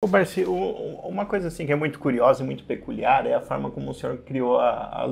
Ô, Barci, uma coisa assim que é muito curiosa e muito peculiar é a forma como o senhor criou a, a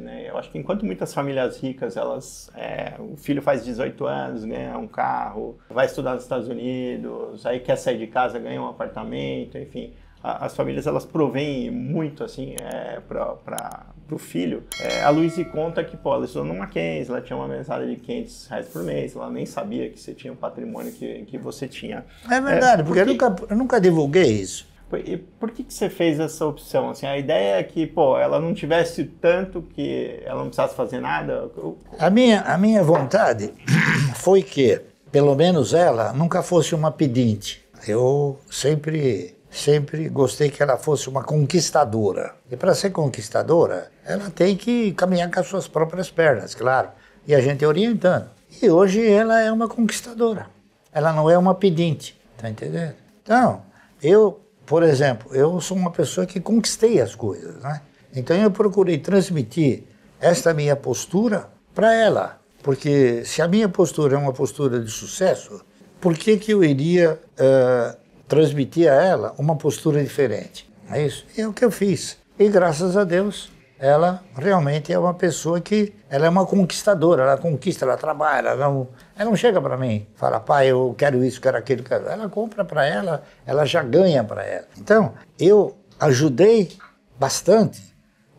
né? Eu acho que enquanto muitas famílias ricas, elas, é, o filho faz 18 anos, ganha um carro, vai estudar nos Estados Unidos, aí quer sair de casa, ganha um apartamento, enfim, a, as famílias elas provêm muito assim é, para para o filho, é, a Luísa conta que, pô, ela estudou numa Mackenzie, ela tinha uma mensagem de 500 reais por mês, ela nem sabia que você tinha um patrimônio que, que você tinha. É verdade, é, porque, porque eu, nunca, eu nunca divulguei isso. E por que, que você fez essa opção? Assim, a ideia é que pô, ela não tivesse tanto que ela não precisasse fazer nada? A minha, a minha vontade foi que, pelo menos ela, nunca fosse uma pedinte. Eu sempre sempre gostei que ela fosse uma conquistadora. E para ser conquistadora, ela tem que caminhar com as suas próprias pernas, claro. E a gente é orientando. E hoje ela é uma conquistadora. Ela não é uma pedinte, tá entendendo? Então, eu, por exemplo, eu sou uma pessoa que conquistei as coisas, né? Então eu procurei transmitir esta minha postura para ela. Porque se a minha postura é uma postura de sucesso, por que, que eu iria uh, transmitir a ela uma postura diferente. É isso. é o que eu fiz. E graças a Deus, ela realmente é uma pessoa que ela é uma conquistadora, ela conquista, ela trabalha, ela não, ela não chega para mim, fala, pai, eu quero isso, quero aquilo, quero. Ela compra para ela, ela já ganha para ela. Então, eu ajudei bastante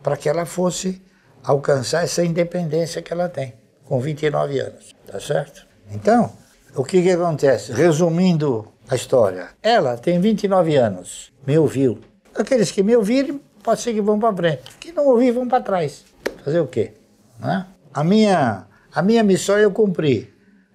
para que ela fosse alcançar essa independência que ela tem, com 29 anos, tá certo? Então, o que, que acontece? Resumindo a história. Ela tem 29 anos, me ouviu. Aqueles que me ouvirem, pode ser que vão para frente. Que não ouvir, vão para trás. Fazer o quê? Né? A, minha, a minha missão é eu cumpri,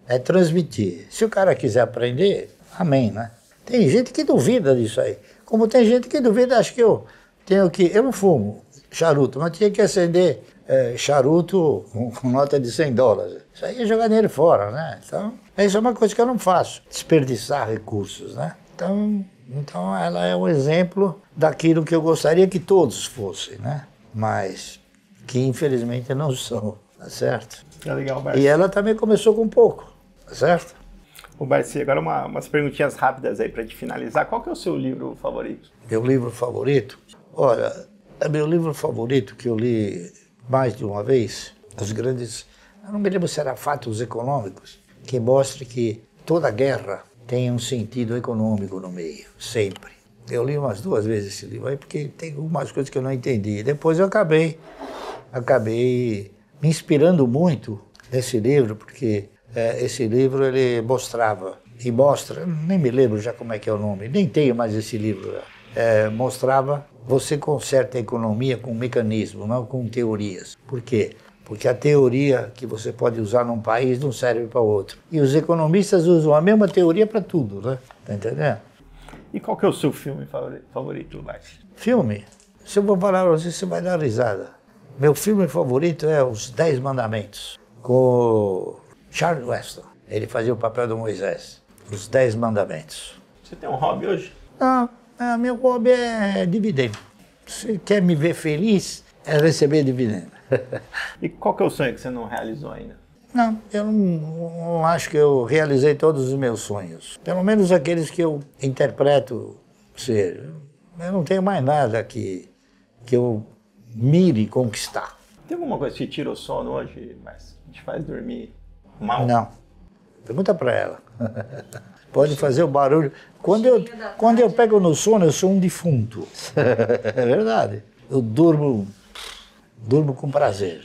é transmitir. Se o cara quiser aprender, amém, né? Tem gente que duvida disso aí. Como tem gente que duvida, acho que eu tenho que... Eu não fumo, charuto, mas tinha que acender é, charuto com, com, nota de 100 dólares. Isso aí ia é jogar dinheiro fora, né? Então, isso é uma coisa que eu não faço, desperdiçar recursos, né? Então, então ela é um exemplo daquilo que eu gostaria que todos fossem, né? Mas que infelizmente não são, tá certo? É legal, E ela também começou com pouco, tá certo? Ô, Barci, agora uma, umas perguntinhas rápidas aí para te finalizar. Qual que é o seu livro favorito? Meu livro favorito? Olha, é meu livro favorito que eu li mais de uma vez, os grandes, não me lembro se era fatos econômicos, que mostra que toda guerra tem um sentido econômico no meio, sempre. Eu li umas duas vezes esse livro aí porque tem algumas coisas que eu não entendi. Depois eu acabei, acabei me inspirando muito nesse livro porque é, esse livro ele mostrava e mostra, nem me lembro já como é que é o nome, nem tenho mais esse livro é, mostrava você conserta a economia com mecanismo, não com teorias. Por quê? Porque a teoria que você pode usar num país não serve para outro. E os economistas usam a mesma teoria para tudo, né? Tá entendendo? E qual que é o seu filme favorito, Max? Filme? Se eu vou falar para você, você vai dar risada. Meu filme favorito é Os Dez Mandamentos, com Charles Weston. Ele fazia o papel do Moisés. Os Dez Mandamentos. Você tem um hobby hoje? Não, ah, meu hobby é dividendo. Você quer me ver feliz? É receber dividendo. e qual que é o sonho que você não realizou ainda? Não, eu não, não, acho que eu realizei todos os meus sonhos. Pelo menos aqueles que eu interpreto ser. Eu não tenho mais nada que, que eu mire conquistar. Tem alguma coisa que tira o sono hoje, mas te faz dormir mal? Não. Pergunta para ela. Pode fazer o barulho. Quando eu, quando eu pego no sono, eu sou um defunto. é verdade. Eu durmo, durmo com prazer.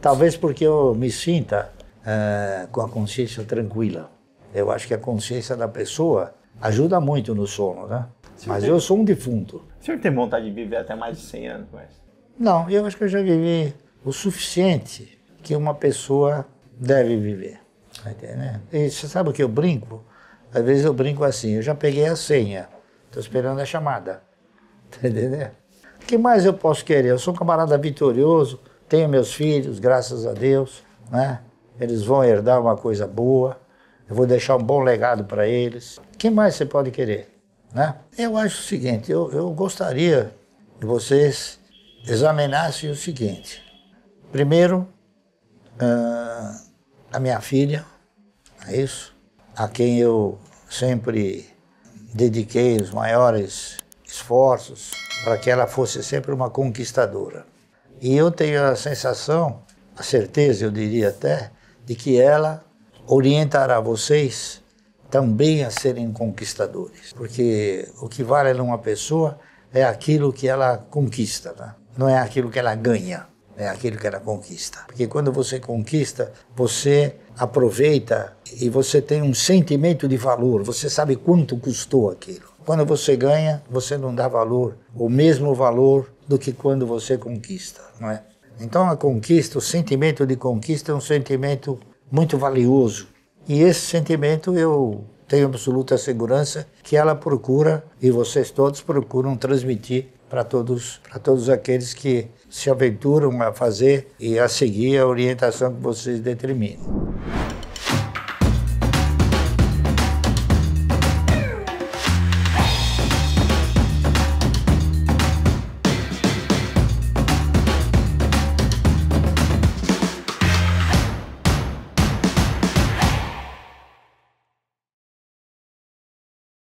Talvez porque eu me sinta eh, com a consciência tranquila. Eu acho que a consciência da pessoa ajuda muito no sono, né? Mas eu sou um defunto. O senhor tem vontade de viver até mais de 100 anos, mas... Não, eu acho que eu já vivi o suficiente que uma pessoa deve viver. Né? E você sabe o que eu brinco? Às vezes eu brinco assim, eu já peguei a senha, estou esperando a chamada. Tá entendeu? O que mais eu posso querer? Eu sou um camarada vitorioso, tenho meus filhos, graças a Deus, né? Eles vão herdar uma coisa boa, eu vou deixar um bom legado para eles. O que mais você pode querer? Né? Eu acho o seguinte, eu, eu gostaria que vocês examinassem o seguinte. Primeiro, uh, a minha filha, é isso? a quem eu sempre dediquei os maiores esforços para que ela fosse sempre uma conquistadora. E eu tenho a sensação, a certeza, eu diria até, de que ela orientará vocês também a serem conquistadores, porque o que vale numa pessoa é aquilo que ela conquista, né? não é aquilo que ela ganha né, aquilo que era conquista. Porque quando você conquista, você aproveita e você tem um sentimento de valor, você sabe quanto custou aquilo. Quando você ganha, você não dá valor, o mesmo valor do que quando você conquista, não é? Então a conquista, o sentimento de conquista é um sentimento muito valioso. E esse sentimento eu tenho absoluta segurança que ela procura e vocês todos procuram transmitir para todos, para todos aqueles que se aventuram a fazer e a seguir a orientação que vocês determinam.